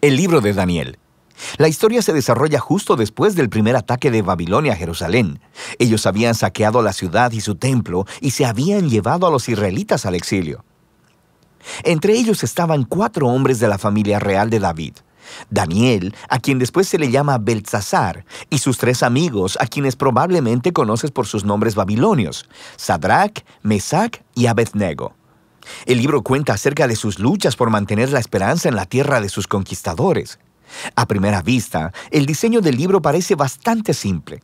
el libro de Daniel. La historia se desarrolla justo después del primer ataque de Babilonia a Jerusalén. Ellos habían saqueado la ciudad y su templo y se habían llevado a los israelitas al exilio. Entre ellos estaban cuatro hombres de la familia real de David. Daniel, a quien después se le llama Belsasar, y sus tres amigos, a quienes probablemente conoces por sus nombres babilonios, Sadrach, Mesach y Abednego. El libro cuenta acerca de sus luchas por mantener la esperanza en la tierra de sus conquistadores. A primera vista, el diseño del libro parece bastante simple.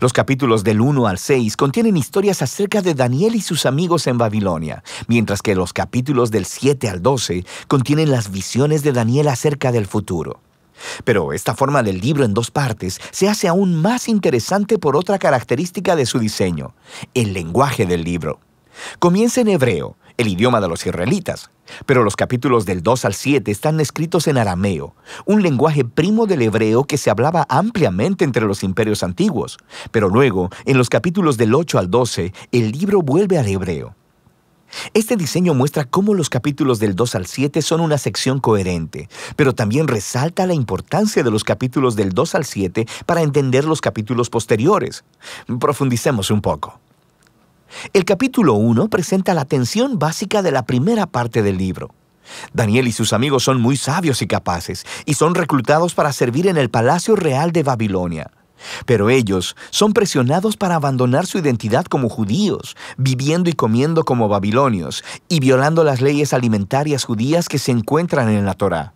Los capítulos del 1 al 6 contienen historias acerca de Daniel y sus amigos en Babilonia, mientras que los capítulos del 7 al 12 contienen las visiones de Daniel acerca del futuro. Pero esta forma del libro en dos partes se hace aún más interesante por otra característica de su diseño, el lenguaje del libro. Comienza en hebreo el idioma de los israelitas. Pero los capítulos del 2 al 7 están escritos en arameo, un lenguaje primo del hebreo que se hablaba ampliamente entre los imperios antiguos. Pero luego, en los capítulos del 8 al 12, el libro vuelve al hebreo. Este diseño muestra cómo los capítulos del 2 al 7 son una sección coherente, pero también resalta la importancia de los capítulos del 2 al 7 para entender los capítulos posteriores. Profundicemos un poco. El capítulo 1 presenta la tensión básica de la primera parte del libro. Daniel y sus amigos son muy sabios y capaces, y son reclutados para servir en el Palacio Real de Babilonia. Pero ellos son presionados para abandonar su identidad como judíos, viviendo y comiendo como babilonios, y violando las leyes alimentarias judías que se encuentran en la Torá.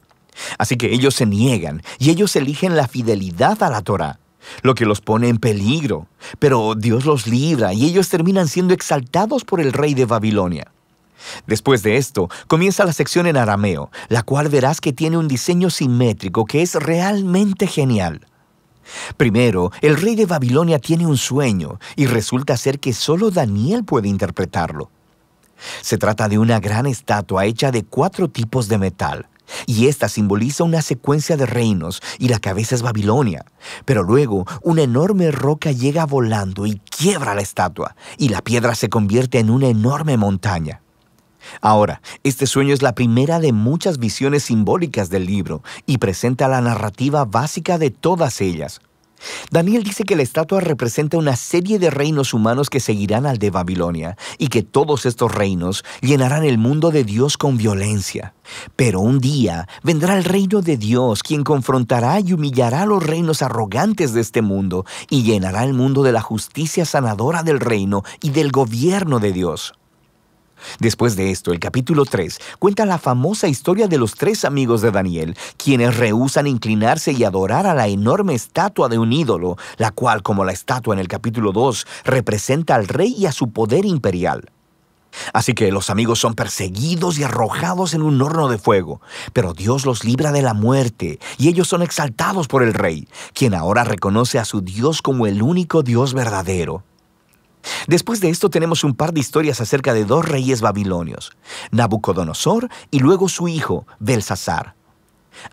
Así que ellos se niegan, y ellos eligen la fidelidad a la Torá lo que los pone en peligro. Pero Dios los libra y ellos terminan siendo exaltados por el rey de Babilonia. Después de esto, comienza la sección en arameo, la cual verás que tiene un diseño simétrico que es realmente genial. Primero, el rey de Babilonia tiene un sueño y resulta ser que solo Daniel puede interpretarlo. Se trata de una gran estatua hecha de cuatro tipos de metal, y esta simboliza una secuencia de reinos y la cabeza es Babilonia. Pero luego una enorme roca llega volando y quiebra la estatua y la piedra se convierte en una enorme montaña. Ahora, este sueño es la primera de muchas visiones simbólicas del libro y presenta la narrativa básica de todas ellas, Daniel dice que la estatua representa una serie de reinos humanos que seguirán al de Babilonia y que todos estos reinos llenarán el mundo de Dios con violencia. Pero un día vendrá el reino de Dios quien confrontará y humillará los reinos arrogantes de este mundo y llenará el mundo de la justicia sanadora del reino y del gobierno de Dios. Después de esto, el capítulo 3 cuenta la famosa historia de los tres amigos de Daniel, quienes rehúsan inclinarse y adorar a la enorme estatua de un ídolo, la cual, como la estatua en el capítulo 2, representa al rey y a su poder imperial. Así que los amigos son perseguidos y arrojados en un horno de fuego, pero Dios los libra de la muerte y ellos son exaltados por el rey, quien ahora reconoce a su Dios como el único Dios verdadero. Después de esto tenemos un par de historias acerca de dos reyes babilonios, Nabucodonosor y luego su hijo, Belsasar.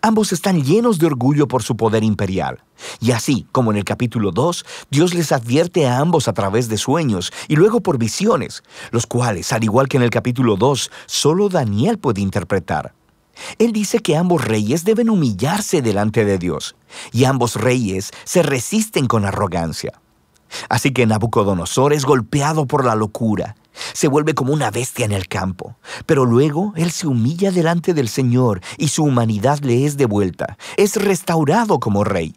Ambos están llenos de orgullo por su poder imperial. Y así, como en el capítulo 2, Dios les advierte a ambos a través de sueños y luego por visiones, los cuales, al igual que en el capítulo 2, solo Daniel puede interpretar. Él dice que ambos reyes deben humillarse delante de Dios, y ambos reyes se resisten con arrogancia. Así que Nabucodonosor es golpeado por la locura. Se vuelve como una bestia en el campo. Pero luego él se humilla delante del Señor y su humanidad le es devuelta. Es restaurado como rey.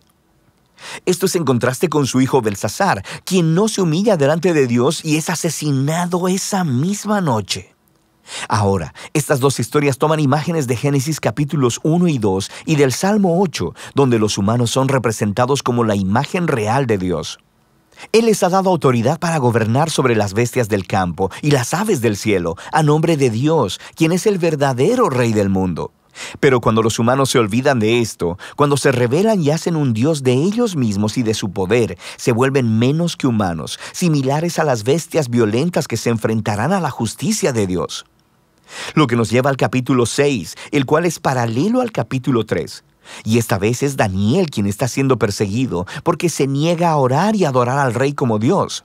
Esto es en contraste con su hijo Belsasar, quien no se humilla delante de Dios y es asesinado esa misma noche. Ahora, estas dos historias toman imágenes de Génesis capítulos 1 y 2 y del Salmo 8, donde los humanos son representados como la imagen real de Dios. Él les ha dado autoridad para gobernar sobre las bestias del campo y las aves del cielo, a nombre de Dios, quien es el verdadero Rey del mundo. Pero cuando los humanos se olvidan de esto, cuando se revelan y hacen un Dios de ellos mismos y de su poder, se vuelven menos que humanos, similares a las bestias violentas que se enfrentarán a la justicia de Dios. Lo que nos lleva al capítulo 6, el cual es paralelo al capítulo 3. Y esta vez es Daniel quien está siendo perseguido porque se niega a orar y adorar al rey como Dios.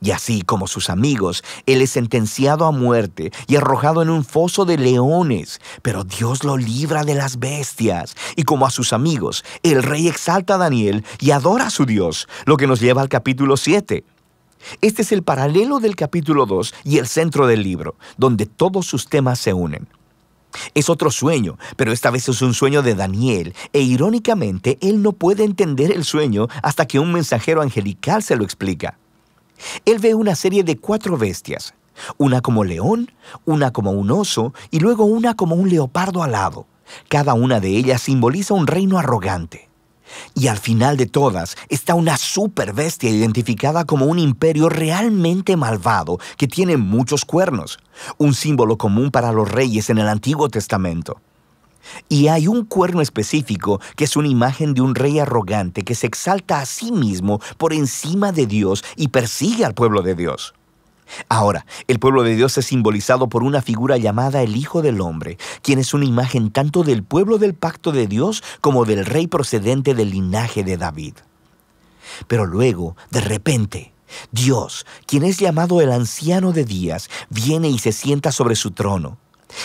Y así como sus amigos, él es sentenciado a muerte y arrojado en un foso de leones, pero Dios lo libra de las bestias. Y como a sus amigos, el rey exalta a Daniel y adora a su Dios, lo que nos lleva al capítulo 7. Este es el paralelo del capítulo 2 y el centro del libro, donde todos sus temas se unen. Es otro sueño, pero esta vez es un sueño de Daniel, e irónicamente él no puede entender el sueño hasta que un mensajero angelical se lo explica. Él ve una serie de cuatro bestias, una como león, una como un oso y luego una como un leopardo alado. Cada una de ellas simboliza un reino arrogante. Y al final de todas está una superbestia bestia identificada como un imperio realmente malvado que tiene muchos cuernos, un símbolo común para los reyes en el Antiguo Testamento. Y hay un cuerno específico que es una imagen de un rey arrogante que se exalta a sí mismo por encima de Dios y persigue al pueblo de Dios. Ahora, el pueblo de Dios es simbolizado por una figura llamada el Hijo del Hombre, quien es una imagen tanto del pueblo del pacto de Dios como del rey procedente del linaje de David. Pero luego, de repente, Dios, quien es llamado el anciano de días, viene y se sienta sobre su trono.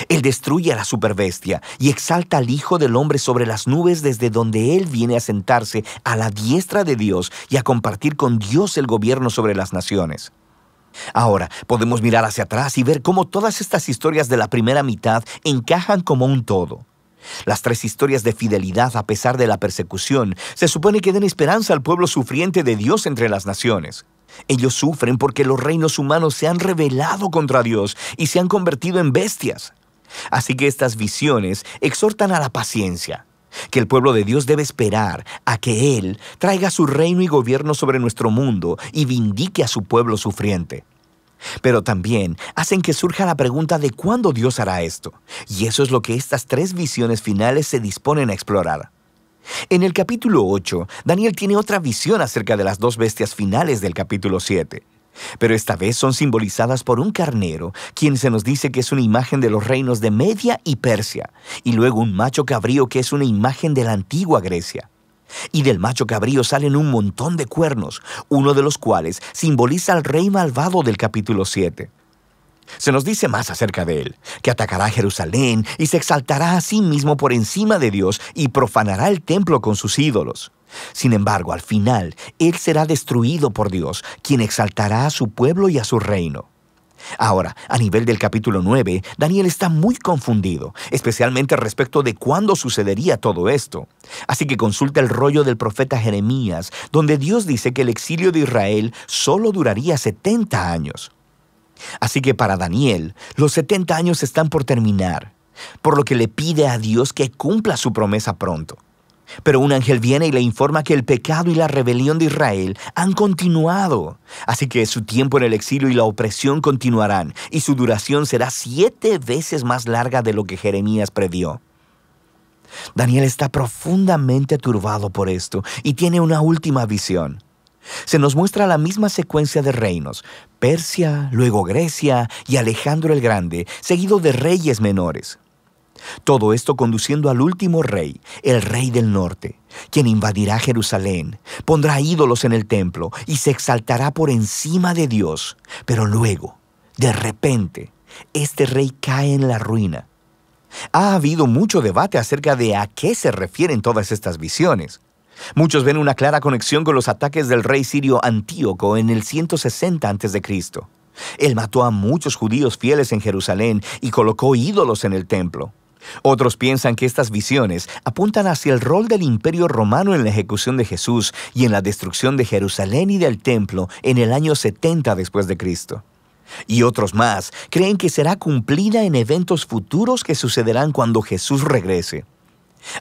Él destruye a la superbestia y exalta al Hijo del Hombre sobre las nubes desde donde Él viene a sentarse a la diestra de Dios y a compartir con Dios el gobierno sobre las naciones. Ahora, podemos mirar hacia atrás y ver cómo todas estas historias de la primera mitad encajan como un todo. Las tres historias de fidelidad a pesar de la persecución se supone que den esperanza al pueblo sufriente de Dios entre las naciones. Ellos sufren porque los reinos humanos se han rebelado contra Dios y se han convertido en bestias. Así que estas visiones exhortan a la paciencia, que el pueblo de Dios debe esperar a que Él traiga su reino y gobierno sobre nuestro mundo y vindique a su pueblo sufriente. Pero también hacen que surja la pregunta de cuándo Dios hará esto, y eso es lo que estas tres visiones finales se disponen a explorar. En el capítulo 8, Daniel tiene otra visión acerca de las dos bestias finales del capítulo 7. Pero esta vez son simbolizadas por un carnero, quien se nos dice que es una imagen de los reinos de Media y Persia, y luego un macho cabrío que es una imagen de la antigua Grecia. Y del macho cabrío salen un montón de cuernos, uno de los cuales simboliza al rey malvado del capítulo 7. Se nos dice más acerca de él, que atacará a Jerusalén y se exaltará a sí mismo por encima de Dios y profanará el templo con sus ídolos. Sin embargo, al final, Él será destruido por Dios, quien exaltará a su pueblo y a su reino. Ahora, a nivel del capítulo 9, Daniel está muy confundido, especialmente respecto de cuándo sucedería todo esto. Así que consulta el rollo del profeta Jeremías, donde Dios dice que el exilio de Israel solo duraría 70 años. Así que para Daniel, los 70 años están por terminar, por lo que le pide a Dios que cumpla su promesa pronto. Pero un ángel viene y le informa que el pecado y la rebelión de Israel han continuado. Así que su tiempo en el exilio y la opresión continuarán, y su duración será siete veces más larga de lo que Jeremías previó. Daniel está profundamente turbado por esto y tiene una última visión. Se nos muestra la misma secuencia de reinos, Persia, luego Grecia y Alejandro el Grande, seguido de reyes menores. Todo esto conduciendo al último rey, el rey del norte, quien invadirá Jerusalén, pondrá ídolos en el templo y se exaltará por encima de Dios. Pero luego, de repente, este rey cae en la ruina. Ha habido mucho debate acerca de a qué se refieren todas estas visiones. Muchos ven una clara conexión con los ataques del rey sirio Antíoco en el 160 a.C. Él mató a muchos judíos fieles en Jerusalén y colocó ídolos en el templo. Otros piensan que estas visiones apuntan hacia el rol del imperio romano en la ejecución de Jesús y en la destrucción de Jerusalén y del templo en el año 70 después de Cristo. Y otros más creen que será cumplida en eventos futuros que sucederán cuando Jesús regrese.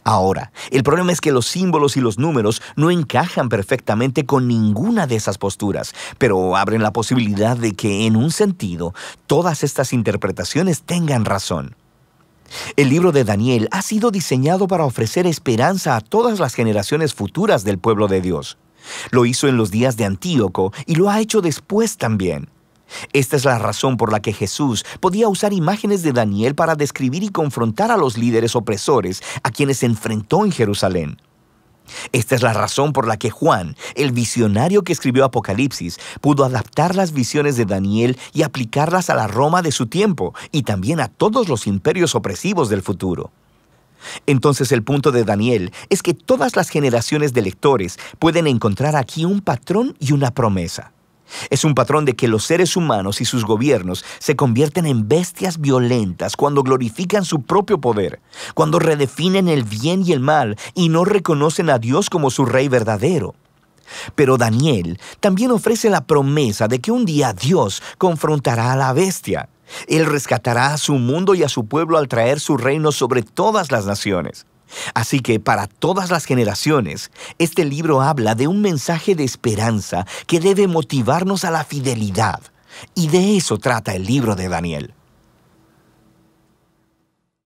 Ahora, el problema es que los símbolos y los números no encajan perfectamente con ninguna de esas posturas, pero abren la posibilidad de que, en un sentido, todas estas interpretaciones tengan razón. El libro de Daniel ha sido diseñado para ofrecer esperanza a todas las generaciones futuras del pueblo de Dios. Lo hizo en los días de Antíoco y lo ha hecho después también. Esta es la razón por la que Jesús podía usar imágenes de Daniel para describir y confrontar a los líderes opresores a quienes se enfrentó en Jerusalén. Esta es la razón por la que Juan, el visionario que escribió Apocalipsis, pudo adaptar las visiones de Daniel y aplicarlas a la Roma de su tiempo y también a todos los imperios opresivos del futuro. Entonces el punto de Daniel es que todas las generaciones de lectores pueden encontrar aquí un patrón y una promesa. Es un patrón de que los seres humanos y sus gobiernos se convierten en bestias violentas cuando glorifican su propio poder, cuando redefinen el bien y el mal y no reconocen a Dios como su rey verdadero. Pero Daniel también ofrece la promesa de que un día Dios confrontará a la bestia. Él rescatará a su mundo y a su pueblo al traer su reino sobre todas las naciones. Así que para todas las generaciones, este libro habla de un mensaje de esperanza que debe motivarnos a la fidelidad. Y de eso trata el libro de Daniel.